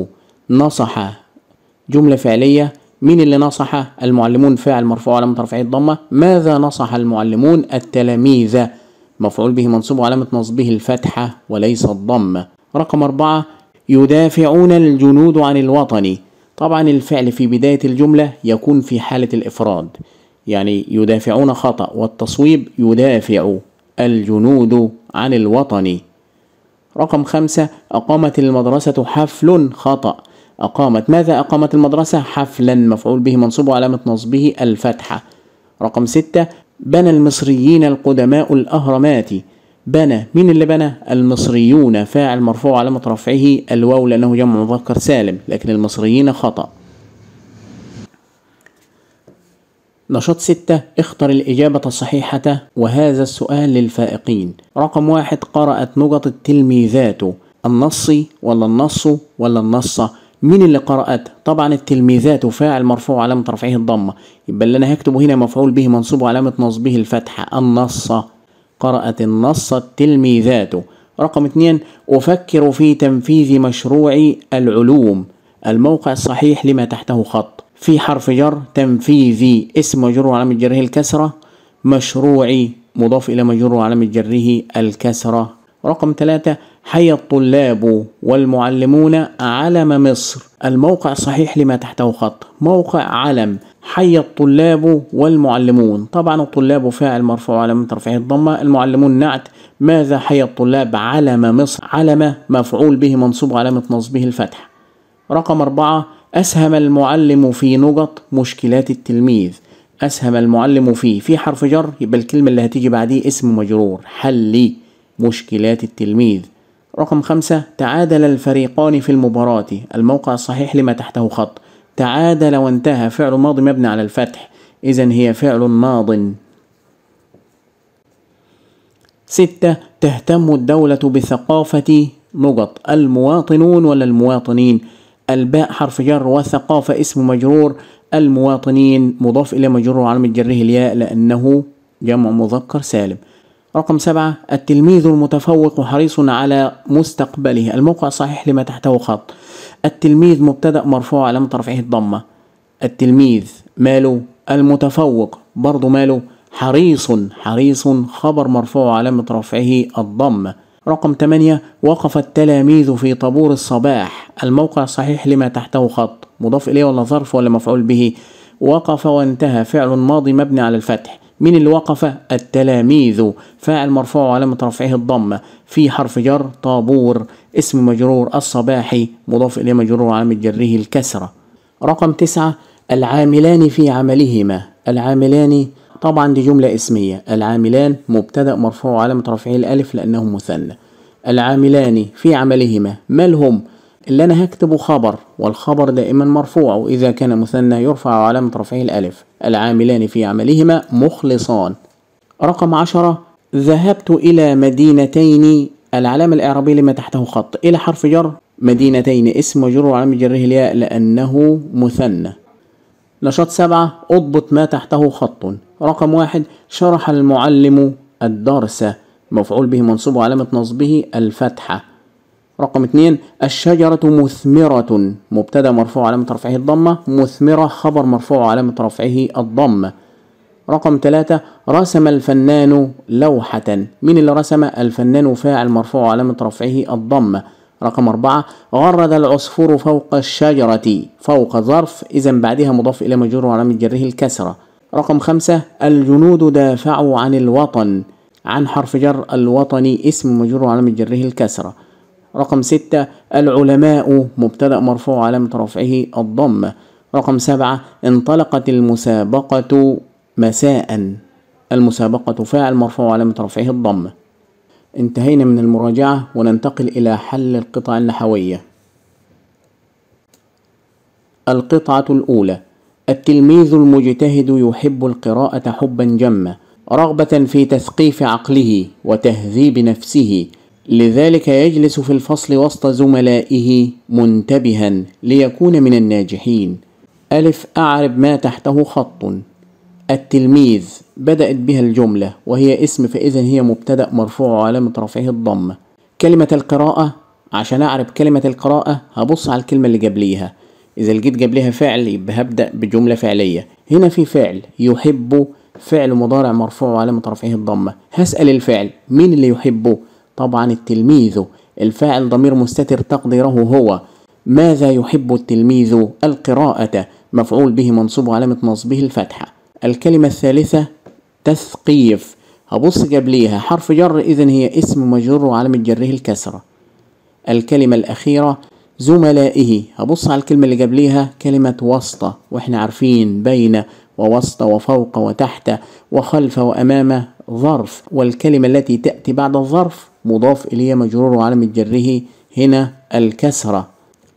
نصح جملة فعلية مين اللي نصح المعلمون فاعل مرفوع وعلامة رفعه الضمة ماذا نصح المعلمون التلاميذ مفعول به منصوب علامة نصبه الفتحة وليس الضمة رقم أربعة يدافعون الجنود عن الوطن طبعا الفعل في بداية الجملة يكون في حالة الإفراد يعني يدافعون خطأ والتصويب يدافع الجنود عن الوطن رقم خمسة أقامت المدرسة حفل خطأ أقامت ماذا أقامت المدرسة حفلا مفعول به منصوب وعلامة نصبه الفتحة رقم ستة بنى المصريين القدماء الأهرامات بنى مين اللي بنى المصريون فاعل مرفوع علامة رفعه الواو لأنه جمع مذكر سالم لكن المصريين خطأ نشاط ستة اختر الإجابة الصحيحة وهذا السؤال للفائقين رقم واحد قرأت نقط التلميذات النصي ولا النص ولا النص مين اللي قرأت؟ طبعا التلميذات فاعل مرفوع علامة رفعه الضمة يبقى اللي أنا هكتبه هنا مفعول به منصوب علامة نصبه الفتحة النص قرأت النص التلميذات رقم اثنين أفكر في تنفيذ مشروعي العلوم الموقع الصحيح لما تحته خط في حرف جر تنفيذي اسم مجر وعلامة جره الكسرة مشروعي مضاف إلى مجر وعلامة جره الكسرة رقم ثلاثة حي الطلاب والمعلمون علم مصر الموقع صحيح لما تحته خط موقع علم حي الطلاب والمعلمون طبعا الطلاب فاعل مرفوع علامة رفعه الضمة المعلمون نعت ماذا حي الطلاب علم مصر علم مفعول به منصوب علامة نصبه الفتح رقم أربعة أسهم المعلم في نقط مشكلات التلميذ أسهم المعلم فيه في حرف جر يبقى الكلمة اللي هتيجي بعديه اسم مجرور حل مشكلات التلميذ رقم خمسة تعادل الفريقان في المباراة الموقع الصحيح لما تحته خط تعادل وانتهى فعل ماض مبني على الفتح إذا هي فعل ماض ستة تهتم الدولة بثقافة نقط المواطنون ولا المواطنين الباء حرف جر وثقافة اسم مجرور المواطنين مضاف إلى مجرور علامة جره الياء لأنه جمع مذكر سالم رقم سبعة التلميذ المتفوق حريص على مستقبله الموقع صحيح لما تحته خط التلميذ مبتدأ مرفوع علامة رفعه الضمة التلميذ ماله المتفوق برضه ماله حريص حريص خبر مرفوع علامة رفعه الضمة رقم 8 وقف التلاميذ في طابور الصباح الموقع صحيح لما تحته خط مضاف إليه ولا ظرف ولا مفعول به وقف وانتهى فعل ماضي مبني على الفتح من اللي وقف التلاميذ فاعل مرفوع وعلامة رفعه الضمة في حرف جر طابور اسم مجرور الصباحي مضاف إليه مجرور وعلامة جره الكسرة رقم تسعة العاملان في عملهما العاملان طبعا دي جملة اسمية العاملان مبتدأ مرفوع وعلامة رفعه الألف لأنه مثنى العاملان في عملهما ما هم اللي أنا هكتبه خبر والخبر دائما مرفوع وإذا كان مثنى يرفع علامة رفعه الألف العاملان في عملهما مخلصان رقم عشرة ذهبت إلى مدينتين العلامة الإعرابية لما تحته خط إلى حرف جر مدينتين اسم وجر وعلامة جره الياء لأنه مثنى نشاط سبعة اضبط ما تحته خط رقم واحد شرح المعلم الدرس مفعول به منصوب وعلامة نصبه الفتحة رقم اثنين الشجرة مثمرة مبتدأ مرفوع علامة رفعه الضمة مثمرة خبر مرفوع علامة رفعه الضمة رقم ثلاثة رسم الفنان لوحة مين اللي رسم الفنان فاعل مرفوع علامة رفعه الضمة رقم أربعة غرد العصفور فوق الشجرة فوق ظرف إذا بعدها مضاف إلى مجرور وعلامة جره الكسرة رقم خمسة الجنود دافعوا عن الوطن عن حرف جر الوطني اسم مجرور وعلامة جره الكسرة رقم ستة العلماء مبتدأ مرفوع علامة رفعه الضمة رقم سبعة انطلقت المسابقة مساء المسابقة فاعل مرفوع علامة رفعه الضمة انتهينا من المراجعة وننتقل إلى حل القطع النحوية القطعة الأولى التلميذ المجتهد يحب القراءة حبا جما رغبة في تثقيف عقله وتهذيب نفسه لذلك يجلس في الفصل وسط زملائه منتبها ليكون من الناجحين ألف أعرب ما تحته خط التلميذ بدأت بها الجملة وهي اسم فإذا هي مبتدأ مرفوع وعلامة رفعه الضمة كلمة القراءة عشان أعرف كلمة القراءة هبص على الكلمة اللي قبليها إذا لقيت جابليها فعل يبقى هبدأ بجملة فعلية هنا في فعل يحب فعل مضارع مرفوع وعلامة رفعه الضمة هسأل الفعل مين اللي يحبه طبعا التلميذ الفاعل ضمير مستتر تقديره هو ماذا يحب التلميذ القراءة مفعول به منصوب علامة نصبه الفتحة الكلمة الثالثة تثقيف هبص قبليها حرف جر إذن هي اسم مجر وعلامة جره الكسرة الكلمة الأخيرة زملائه هبص على الكلمة اللي قبليها كلمة واسطة واحنا عارفين بين ووسط وفوق وتحت وخلف وأمام ظرف والكلمة التي تأتي بعد الظرف مضاف إليه مجرور وعلامة جره هنا الكسرة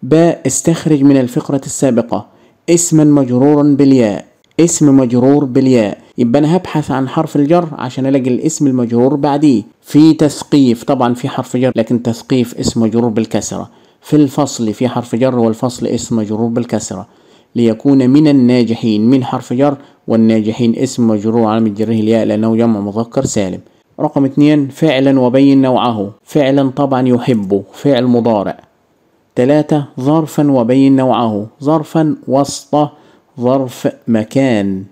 باء استخرج من الفقرة السابقة اسما مجرورا بالياء اسم مجرور بالياء يبقى انا هبحث عن حرف الجر عشان الاقي الاسم المجرور بعديه في تثقيف طبعا في حرف جر لكن تثقيف اسم مجرور بالكسره في الفصل في حرف جر والفصل اسم مجرور بالكسره ليكون من الناجحين من حرف جر والناجحين اسم مجرور على مجره الياء لأنه جمع مذكر سالم رقم اثنين فعلا وبين نوعه فعلا طبعا يحبه فعل مضارع ثلاثة ظرفا وبين نوعه ظرفا وسط ظرف مكان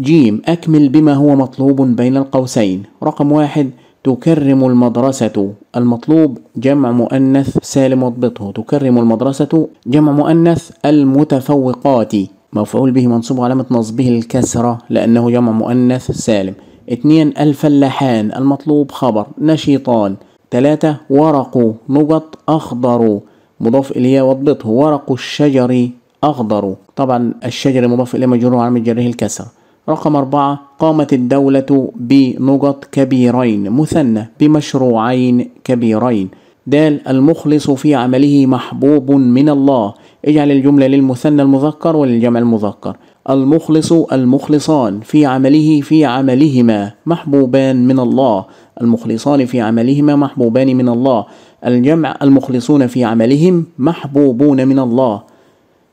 جيم أكمل بما هو مطلوب بين القوسين رقم واحد تكرم المدرسة المطلوب جمع مؤنث سالم واضبطه تكرم المدرسة جمع مؤنث المتفوقات مفعول به منصوب علامة نصبه الكسرة لأنه جمع مؤنث سالم اثنين الفلاحان المطلوب خبر نشيطان ثلاثة ورق نقط أخضر مضاف إليه واضبطه ورق الشجر أخضر طبعا الشجر مضاف إليه مجرور علامة جره الكسرة رقم أربعة قامت الدولة بنقط كبيرين مثنى بمشروعين كبيرين دال المخلص في عمله محبوب من الله اجعل الجملة للمثنى المذكر وللجمع المذكر المخلص المخلصان في عمله في عملهما محبوبان من الله المخلصان في عملهما محبوبان من الله الجمع المخلصون في عملهم محبوبون من الله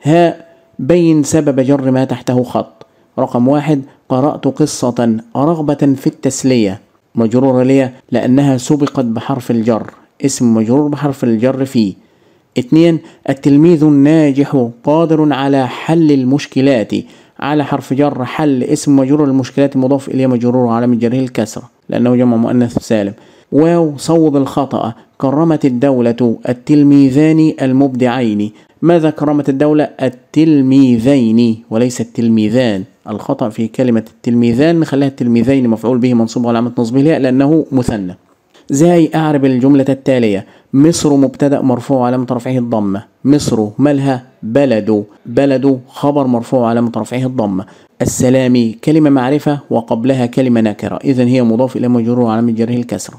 ها بين سبب جر ما تحته خط رقم واحد قرأت قصة رغبة في التسلية مجرورة لي لأنها سبقت بحرف الجر اسم مجرور بحرف الجر فيه اثنين التلميذ الناجح قادر على حل المشكلات على حرف جر حل اسم مجرور المشكلات مضاف إليه مجرور علامة جره الكسرة لأنه جمع مؤنث سالم واو صوب الخطأ كرمت الدولة التلميذان المبدعين ماذا كرمت الدولة التلميذين وليس التلميذان الخطأ في كلمة التلميذان نخليها التلميذين مفعول به منصوب وعلامه نصبه الياء لأنه مثنى زي أعرب الجملة التالية مصر مبتدأ مرفوع علامة رفعه الضمة مصر مالها بلد بلد خبر مرفوع علامة رفعه الضمة السلامي كلمة معرفة وقبلها كلمة نكرة إذا هي مضاف إلى مجرور علامة جره الكسرة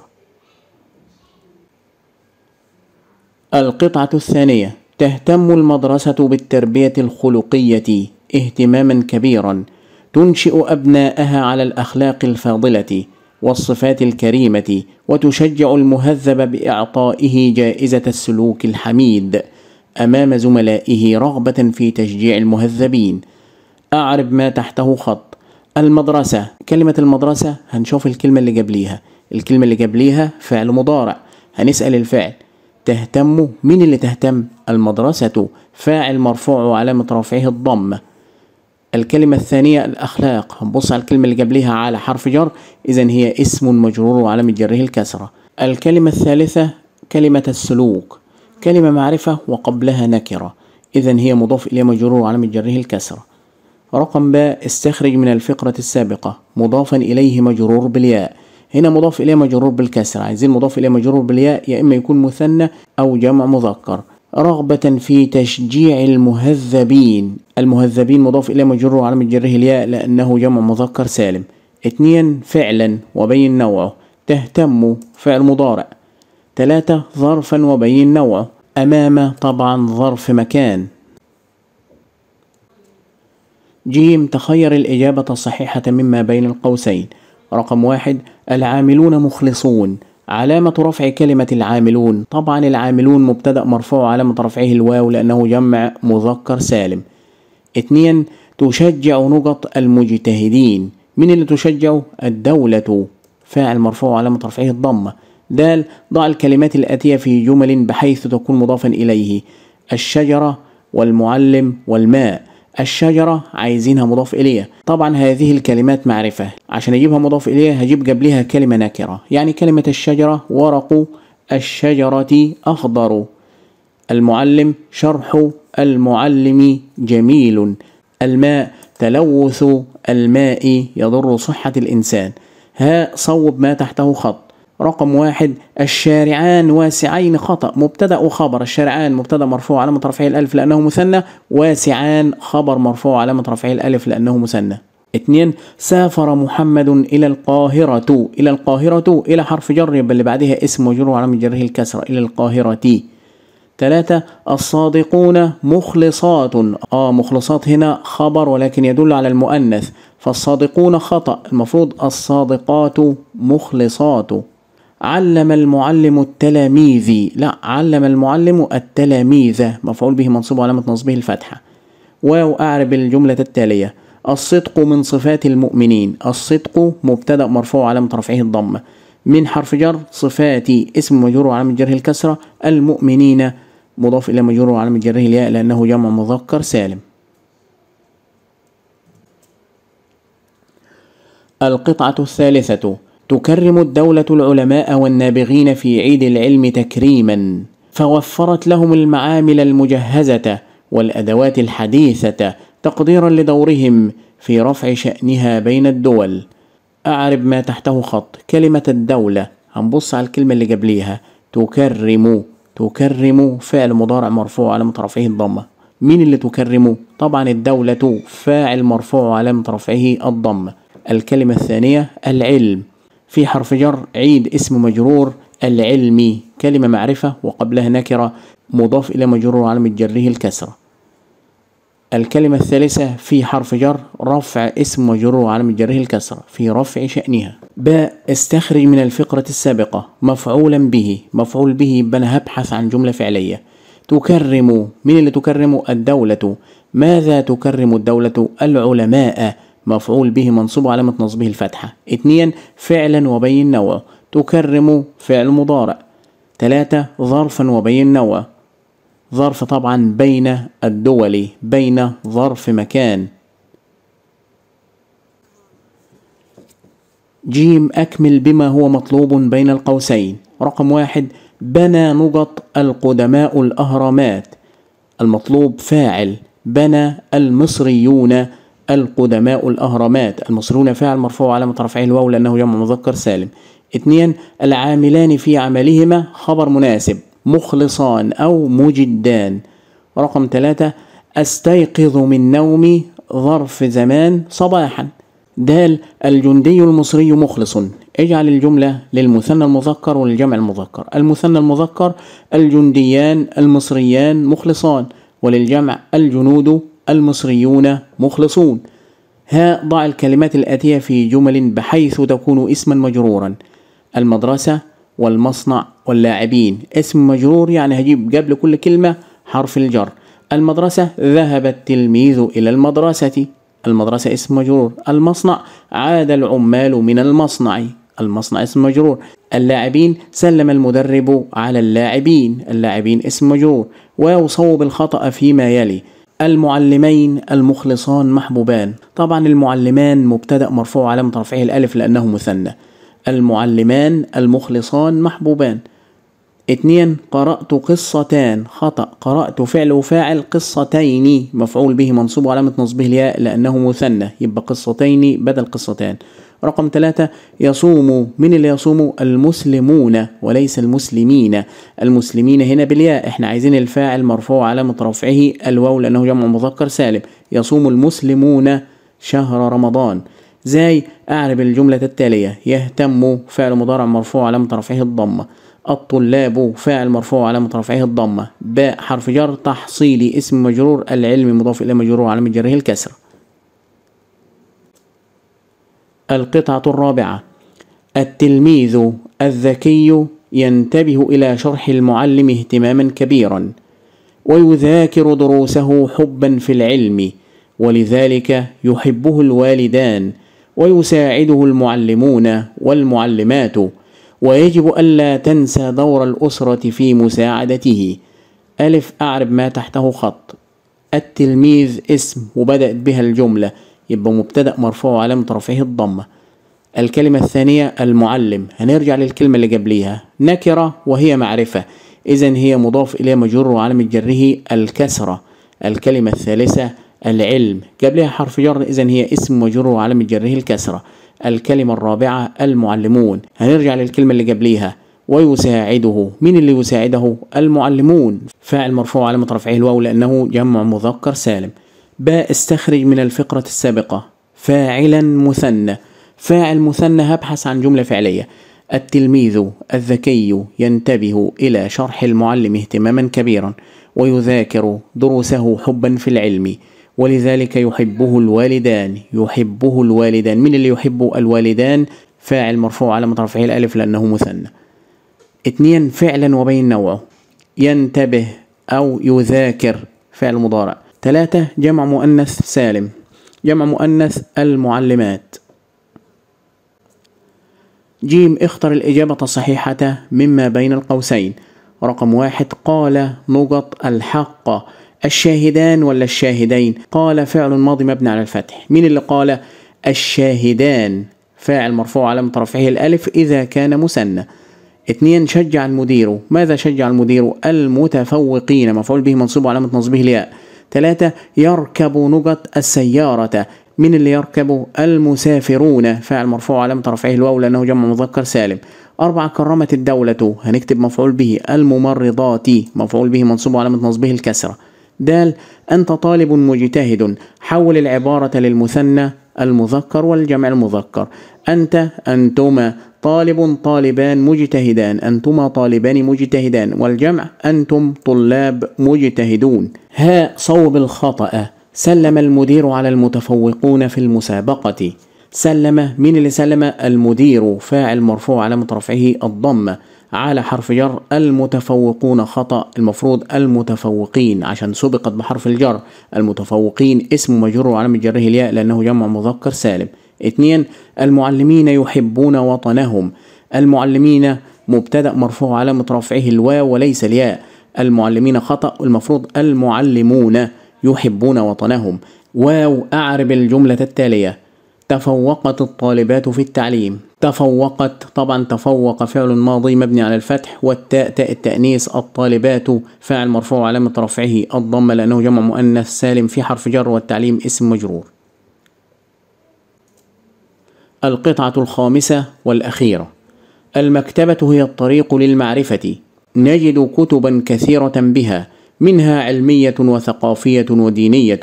القطعة الثانية تهتم المدرسة بالتربية الخلقية اهتماما كبيرا تنشئ ابناءها على الاخلاق الفاضله والصفات الكريمه وتشجع المهذب باعطائه جائزه السلوك الحميد امام زملائه رغبه في تشجيع المهذبين اعرب ما تحته خط المدرسه كلمه المدرسه هنشوف الكلمه اللي قبليها الكلمه اللي قبليها فعل مضارع هنسال الفعل تهتم مين اللي تهتم المدرسه فاعل مرفوع وعلامه رفعه الضمه الكلمة الثانية الأخلاق هنبص على الكلمة اللي قبلها على حرف جر إذا هي اسم مجرور وعلامة جره الكسرة الكلمة الثالثة كلمة السلوك كلمة معرفة وقبلها نكرة إذا هي مضاف إليه مجرور وعلامة جره الكسرة رقم باء استخرج من الفقرة السابقة مضافا إليه مجرور بالياء هنا مضاف إليه مجرور بالكسرة عايزين مضاف إليه مجرور بالياء يا إما يكون مثنى أو جمع مذكر رغبة في تشجيع المهذبين المهذبين مضاف إلى مجر وعلامة جره الياء لأنه جمع مذكر سالم اثنين فعلا وبين نوعه تهتم فعل مضارع ثلاثة ظرفا وبين نوعه أمام طبعا ظرف مكان جيم تخير الإجابة الصحيحة مما بين القوسين رقم واحد العاملون مخلصون علامة رفع كلمة العاملون طبعا العاملون مبتدأ مرفوع علامة رفعه الواو لأنه جمع مذكر سالم اثنين تشجع نقط المجتهدين من اللي تشجع الدولة فاعل مرفوع علامة رفعه الضمة دال ضع الكلمات الآتية في جمل بحيث تكون مضافا إليه الشجرة والمعلم والماء الشجرة عايزينها مضاف إليه طبعا هذه الكلمات معرفة عشان أجيبها مضاف إليه هجيب قبلها كلمة نكرة يعني كلمة الشجرة ورق الشجرة أخضر المعلم شرح المعلم جميل الماء تلوث الماء يضر صحة الإنسان ها صوب ما تحته خط رقم واحد الشارعان واسعين خطأ مبتدأ وخبر الشارعان مبتدأ مرفوع علامة رفعه الألف لأنه مثنى واسعان خبر مرفوع علامة رفعه الألف لأنه مثنى اثنين سافر محمد إلى القاهرة إلى القاهرة إلى حرف جر يبقى اللي بعدها اسم وجره علامة جره الكسرة إلى القاهرة ثلاثة الصادقون مخلصات آه مخلصات هنا خبر ولكن يدل على المؤنث فالصادقون خطأ المفروض الصادقات مخلصات علم المعلم التلاميذ لا علم المعلم التلاميذ مفعول به منصوب علامة نصبه الفتحة واو أعرب الجملة التالية الصدق من صفات المؤمنين الصدق مبتدأ مرفوع علامة رفعه الضمة من حرف جر صفاتي اسم مجرور وعلامة جره الكسرة المؤمنين مضاف إلى مجرور وعلامة جره الياء لأنه جمع مذكر سالم القطعة الثالثة تكرم الدولة العلماء والنابغين في عيد العلم تكريما فوفرت لهم المعامل المجهزة والأدوات الحديثة تقديرا لدورهم في رفع شأنها بين الدول أعرب ما تحته خط كلمة الدولة هنبص على الكلمة اللي قبليها تكرم تكرم فعل مضارع مرفوع على مطرفه الضمة مين اللي تكرمه؟ طبعا الدولة فاعل مرفوع على مطرفه الضمة الكلمة الثانية العلم في حرف جر عيد اسم مجرور العلمي كلمة معرفة وقبلها نكرة مضاف إلى مجرور علم جره الكسرة الكلمة الثالثة في حرف جر رفع اسم مجرور علم جره الكسرة في رفع شأنها باء استخرج من الفقرة السابقة مفعولا به مفعول به يبقى أنا هبحث عن جملة فعلية تكرم مين اللي تكرم الدولة ماذا تكرم الدولة العلماء مفعول به منصوب علامة نصبه الفتحة اتنين فعلا وبين نوع تكرم فعل مضارع تلاتة ظرفا وبين نوع ظرف طبعا بين الدول بين ظرف مكان جيم أكمل بما هو مطلوب بين القوسين رقم واحد بنى نقط القدماء الأهرامات المطلوب فاعل بنى المصريون القدماء الأهرامات المصرون فعل مرفوع علامة رفعه الواو لأنه جمع مذكر سالم اثنين العاملان في عملهما خبر مناسب مخلصان أو مجدان رقم ثلاثة أستيقظ من نومي ظرف زمان صباحا دال الجندي المصري مخلص اجعل الجملة للمثنى المذكر والجمع المذكر المثنى المذكر الجنديان المصريان مخلصان وللجمع الجنود المصريون مخلصون ها ضع الكلمات الآتية في جمل بحيث تكون اسما مجرورا المدرسة والمصنع واللاعبين اسم مجرور يعني هجيب قبل كل كلمة حرف الجر المدرسة ذهب التلميذ إلى المدرسة المدرسة اسم مجرور المصنع عاد العمال من المصنع المصنع اسم مجرور اللاعبين سلم المدرب على اللاعبين اللاعبين اسم مجرور ويصوب الخطأ فيما يلي المعلمين المخلصان محبوبان طبعا المعلمان مبتدا مرفوع علامه رفعه الالف لانه مثنى المعلمان المخلصان محبوبان اتنين قرأت قصتان خطأ قرأت فعل وفاعل قصتين مفعول به منصوب وعلامة نصبه الياء لأنه مثنى يبقى قصتين بدل قصتان رقم ثلاثة يصوم من اللي يصوم المسلمون وليس المسلمين المسلمين هنا بالياء احنا عايزين الفاعل مرفوع علامة رفعه الواو لأنه جمع مذكر سالم يصوم المسلمون شهر رمضان زي أعرب الجملة التالية يهتم فعل مضارع مرفوع علامة رفعه الضمة الطلاب فاعل مرفوع علامة رفعه الضمة باء حرف جر تحصيلي اسم مجرور العلم مضاف إلى مجرور علامة جره الكسر القطعة الرابعة التلميذ الذكي ينتبه إلى شرح المعلم اهتماما كبيرا ويذاكر دروسه حبا في العلم ولذلك يحبه الوالدان ويساعده المعلمون والمعلمات ويجب ألا تنسى دور الأسرة في مساعدته ألف أعرب ما تحته خط التلميذ اسم وبدأت بها الجملة يبقى مبتدأ مرفوع وعلامة رفعه الضمة الكلمة الثانية المعلم هنرجع للكلمة اللي قبليها نكرة وهي معرفة إذا هي مضاف إليه مجر وعلامة جره الكسرة الكلمة الثالثة العلم قبلها حرف جر إذا هي اسم مجر وعلامة جره الكسرة الكلمة الرابعة المعلمون هنرجع للكلمة اللي قبليها ويساعده مين اللي يساعده المعلمون فاعل مرفوع علامة رفعه الواو لأنه جمع مذكر سالم باء استخرج من الفقرة السابقة فاعلا مثنى فاعل مثنى هبحث عن جملة فعلية التلميذ الذكي ينتبه إلى شرح المعلم اهتماما كبيرا ويذاكر دروسه حبا في العلم ولذلك يحبه الوالدان يحبه الوالدان من اللي يحب الوالدان فاعل مرفوع على رفعه الألف لأنه مثنى اثنين فعلا وبين نوعه ينتبه أو يذاكر فعل مضارع ثلاثة جمع مؤنث سالم جمع مؤنث المعلمات جيم اختر الإجابة الصحيحة مما بين القوسين رقم واحد قال نقط الحق الشاهدان ولا الشاهدين قال فعل ماضي مبني على الفتح مين اللي قال الشاهدان فاعل مرفوع علامة رفعه الألف إذا كان مسنى اثنين شجع المدير ماذا شجع المدير المتفوقين مفعول به منصوب علامة نصبه الياء ثلاثة يركب نقط السيارة من اللي يركب المسافرون فعل مرفوع علامة رفعه الواو لأنه جمع مذكر سالم أربعة كرمت الدولة هنكتب مفعول به الممرضات مفعول به منصوب علامة نصبه الكسرة دال أنت طالب مجتهد حول العبارة للمثنى المذكر والجمع المذكر أنت أنتما طالب طالبان مجتهدان أنتما طالبان مجتهدان والجمع أنتم طلاب مجتهدون ها صوب الخطأ سلم المدير على المتفوقون في المسابقة سلم من اللي سلم المدير فاعل مرفوع على مترفعه الضمة على حرف جر المتفوقون خطأ المفروض المتفوقين عشان سبقت بحرف الجر المتفوقين اسم مجرور على جره الياء لأنه جمع مذكر سالم اثنين المعلمين يحبون وطنهم المعلمين مبتدأ مرفوع علامة رفعه الواو وليس الياء المعلمين خطأ والمفروض المعلمون يحبون وطنهم واو أعرب الجملة التالية تفوقت الطالبات في التعليم تفوقت طبعا تفوق فعل ماضي مبني على الفتح والتاء تاء التأنيث الطالبات فاعل مرفوع علامة رفعه الضمة لأنه جمع مؤنث سالم في حرف جر والتعليم اسم مجرور القطعة الخامسة والأخيرة المكتبة هي الطريق للمعرفة نجد كتبا كثيرة بها منها علمية وثقافية ودينية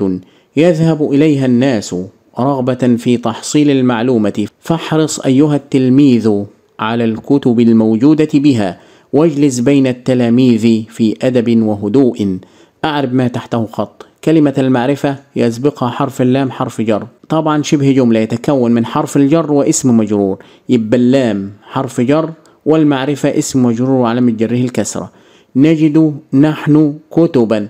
يذهب إليها الناس رغبة في تحصيل المعلومة فاحرص أيها التلميذ على الكتب الموجودة بها واجلس بين التلاميذ في أدب وهدوء أعرب ما تحته خط كلمة المعرفة يسبقها حرف اللام حرف جر طبعا شبه جملة يتكون من حرف الجر واسم مجرور يبقى اللام حرف جر والمعرفة اسم مجرور وعلامة جره الكسرة نجد نحن كتبا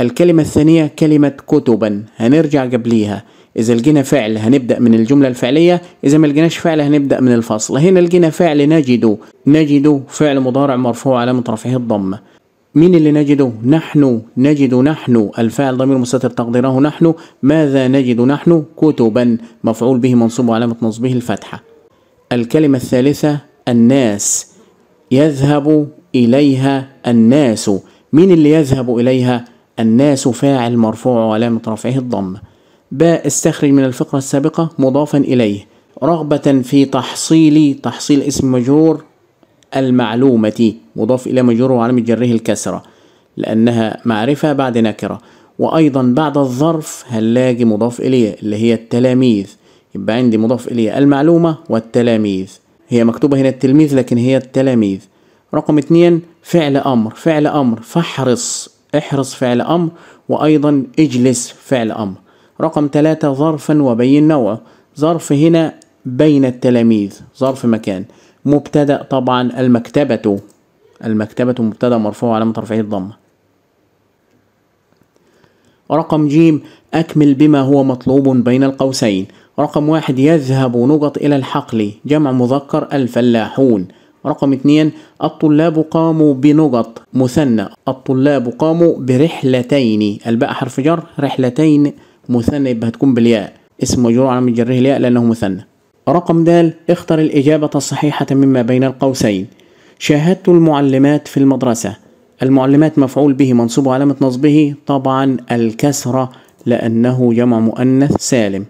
الكلمة الثانية كلمة كتبا هنرجع قبليها إذا لقينا فعل هنبدأ من الجملة الفعلية إذا ما لقيناش فعل هنبدأ من الفصل هنا لقينا فعل نجد نجد فعل مضارع مرفوع علامة رفعه الضمة مين اللي نجده نحن نجد نحن الفاعل ضمير مستتر تقديره نحن ماذا نجد نحن كتبا مفعول به منصوب وعلامة نصبه الفتحة الكلمة الثالثة الناس يذهب إليها الناس مين اللي يذهب إليها الناس فاعل مرفوع وعلامة رفعه الضم باء استخرج من الفقرة السابقة مضافا إليه رغبة في تحصيل تحصيل اسم مجهور المعلومة مضاف إلى مجرور وعلامة جره الكسرة لأنها معرفة بعد نكرة وأيضا بعد الظرف هنلاقي مضاف إليه اللي هي التلاميذ يبقى عندي مضاف إليه المعلومة والتلاميذ هي مكتوبة هنا التلميذ لكن هي التلاميذ رقم اتنين فعل أمر فعل أمر فاحرص احرص فعل أمر وأيضا اجلس فعل أمر رقم ثلاثة ظرفا وبين نوعه ظرف هنا بين التلاميذ ظرف مكان مبتدأ طبعا المكتبة المكتبة مبتدأ مرفوع علامة رفعه الضمة رقم جيم أكمل بما هو مطلوب بين القوسين رقم واحد يذهب نقط إلى الحقل جمع مذكر الفلاحون رقم اثنين الطلاب قاموا بنقط مثنى الطلاب قاموا برحلتين الباء حرف جر رحلتين مثنى يبقى هتكون بالياء اسم مجرور على جره الياء لأنه مثنى رقم د اختر الإجابة الصحيحة مما بين القوسين شاهدت المعلمات في المدرسة المعلمات مفعول به منصوب علامة نصبه طبعا الكسرة لأنه جمع مؤنث سالم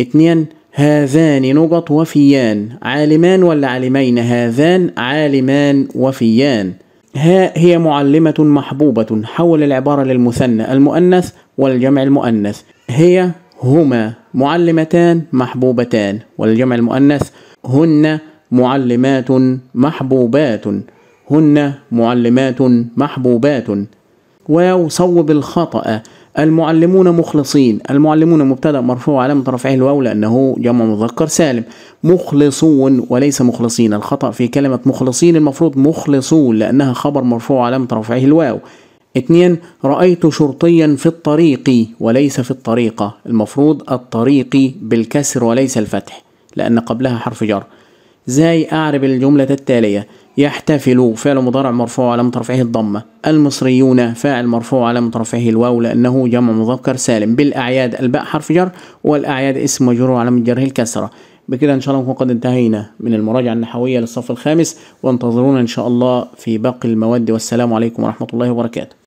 اثنين هذان نقط وفيان عالمان ولا عالمين هذان عالمان وفيان ها هي معلمة محبوبة حول العبارة للمثنى المؤنث والجمع المؤنث هي هما معلمتان محبوبتان والجمع المؤنث هن معلمات محبوبات هن معلمات محبوبات ويصوب الخطأ المعلمون مخلصين المعلمون مبتدا مرفوع علامة رفعه الواو لأنه جمع مذكر سالم مخلصون وليس مخلصين الخطأ في كلمة مخلصين المفروض مخلصون لأنها خبر مرفوع علامة رفعه الواو اثنين رأيت شرطيا في الطريق وليس في الطريقة المفروض الطريق بالكسر وليس الفتح لأن قبلها حرف جر زي أعرب الجملة التالية يحتفل فعل مضارع مرفوع علامة رفعه الضمة المصريون فاعل مرفوع علامة رفعه الواو لأنه جمع مذكر سالم بالأعياد الباء حرف جر والأعياد اسم مجرور علامة جره الكسرة بكده إن شاء الله نكون قد انتهينا من المراجعة النحوية للصف الخامس وانتظرونا إن شاء الله في باقي المواد والسلام عليكم ورحمة الله وبركاته